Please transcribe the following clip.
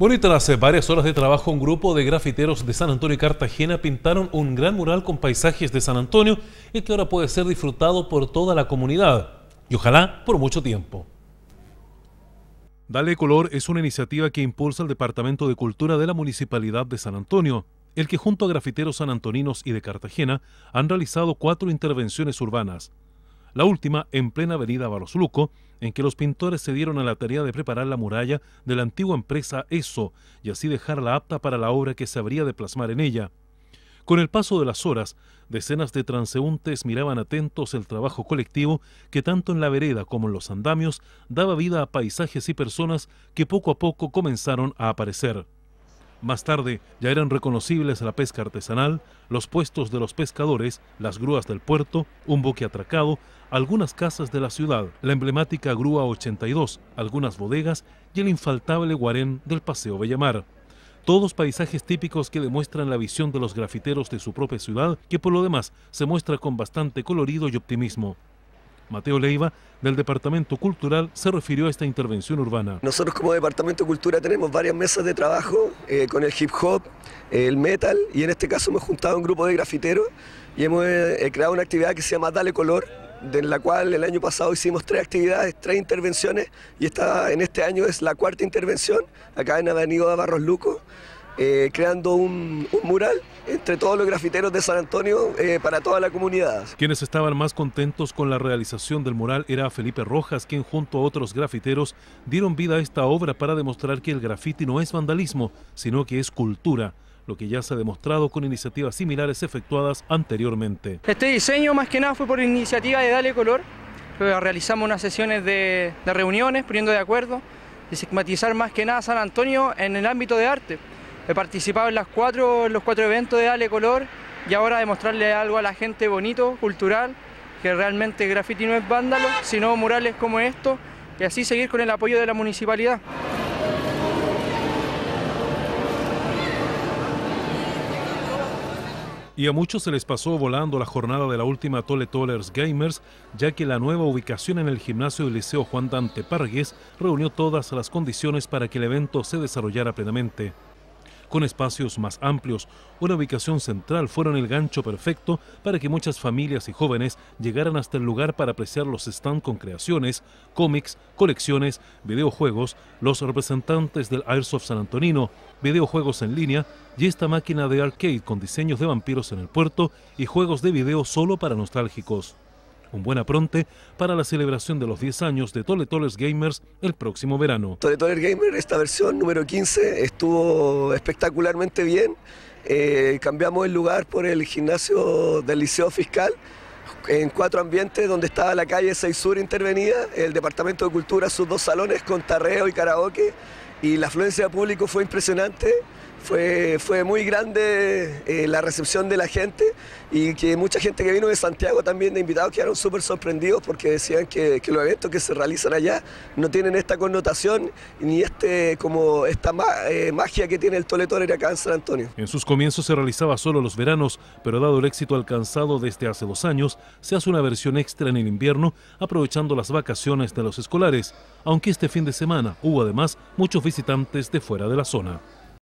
Bueno, y tras eh, varias horas de trabajo, un grupo de grafiteros de San Antonio y Cartagena pintaron un gran mural con paisajes de San Antonio y que ahora puede ser disfrutado por toda la comunidad y ojalá por mucho tiempo. Dale Color es una iniciativa que impulsa el Departamento de Cultura de la Municipalidad de San Antonio, el que junto a grafiteros sanantoninos y de Cartagena han realizado cuatro intervenciones urbanas, la última en plena avenida Barosluco, en que los pintores se dieron a la tarea de preparar la muralla de la antigua empresa ESO y así dejarla apta para la obra que se habría de plasmar en ella. Con el paso de las horas, decenas de transeúntes miraban atentos el trabajo colectivo que tanto en la vereda como en los andamios daba vida a paisajes y personas que poco a poco comenzaron a aparecer. Más tarde ya eran reconocibles la pesca artesanal, los puestos de los pescadores, las grúas del puerto, un buque atracado, algunas casas de la ciudad, la emblemática Grúa 82, algunas bodegas y el infaltable guarén del Paseo Bellamar. Todos paisajes típicos que demuestran la visión de los grafiteros de su propia ciudad, que por lo demás se muestra con bastante colorido y optimismo. Mateo Leiva, del Departamento Cultural, se refirió a esta intervención urbana. Nosotros como Departamento de Cultura tenemos varias mesas de trabajo eh, con el hip hop, el metal y en este caso hemos juntado un grupo de grafiteros y hemos eh, eh, creado una actividad que se llama Dale Color, de la cual el año pasado hicimos tres actividades, tres intervenciones y esta, en este año es la cuarta intervención acá en Avenida Barros Luco. Eh, creando un, mural entre todos los grafiteros de San Antonio eh, para toda la comunidad. Quienes estaban más contentos con la realización del mural era Felipe Rojas, quien junto a otros grafiteros dieron vida a esta obra para demostrar que el grafiti no es vandalismo, sino que es cultura lo que ya se ha demostrado con iniciativas similares efectuadas anteriormente. Este diseño más que nada fue por iniciativa de Dale Color, realizamos unas sesiones de, reuniones poniendo de acuerdo, de más que nada San Antonio en el ámbito de arte. He participado en, los cuatro eventos de Ale Color y ahora demostrarle algo a la gente bonito, cultural, que realmente graffiti no es vándalo, sino murales como estos, y así seguir con el apoyo de la municipalidad. Y a muchos se les pasó volando la jornada de la última Tole Tollers Gamers, ya que la nueva ubicación en el gimnasio del Liceo Juan Dante Pargues reunió todas las condiciones para que el evento se desarrollara plenamente con espacios más amplios. Una ubicación central fueron el gancho perfecto para que muchas familias y jóvenes llegaran hasta el lugar para apreciar los stands con creaciones, cómics, colecciones, videojuegos, los representantes del Airsoft San Antonino, videojuegos en línea y esta máquina de arcade con diseños de vampiros en el puerto y juegos de video solo para nostálgicos un buen apronte para la celebración de los 10 años de Tole Gamers el próximo verano. Tole Gamers, Gamer, esta versión número 15, estuvo espectacularmente bien. Eh, cambiamos el lugar por el gimnasio del Liceo Fiscal en cuatro ambientes donde estaba la calle 6 Sur intervenida, el Departamento de Cultura, sus dos salones con tarreo y karaoke y la afluencia de público fue impresionante. Fue, fue muy grande eh, la recepción de la gente y que mucha gente que vino de Santiago también de invitados quedaron súper sorprendidos porque decían que, los eventos que se realizan allá no tienen esta connotación ni este como esta eh, magia que tiene el Toletón acá en San Antonio. En sus comienzos se realizaba solo los veranos, pero dado el éxito alcanzado desde hace dos años, se hace una versión extra en el invierno aprovechando las vacaciones de los escolares, aunque este fin de semana hubo además muchos visitantes de fuera de la zona.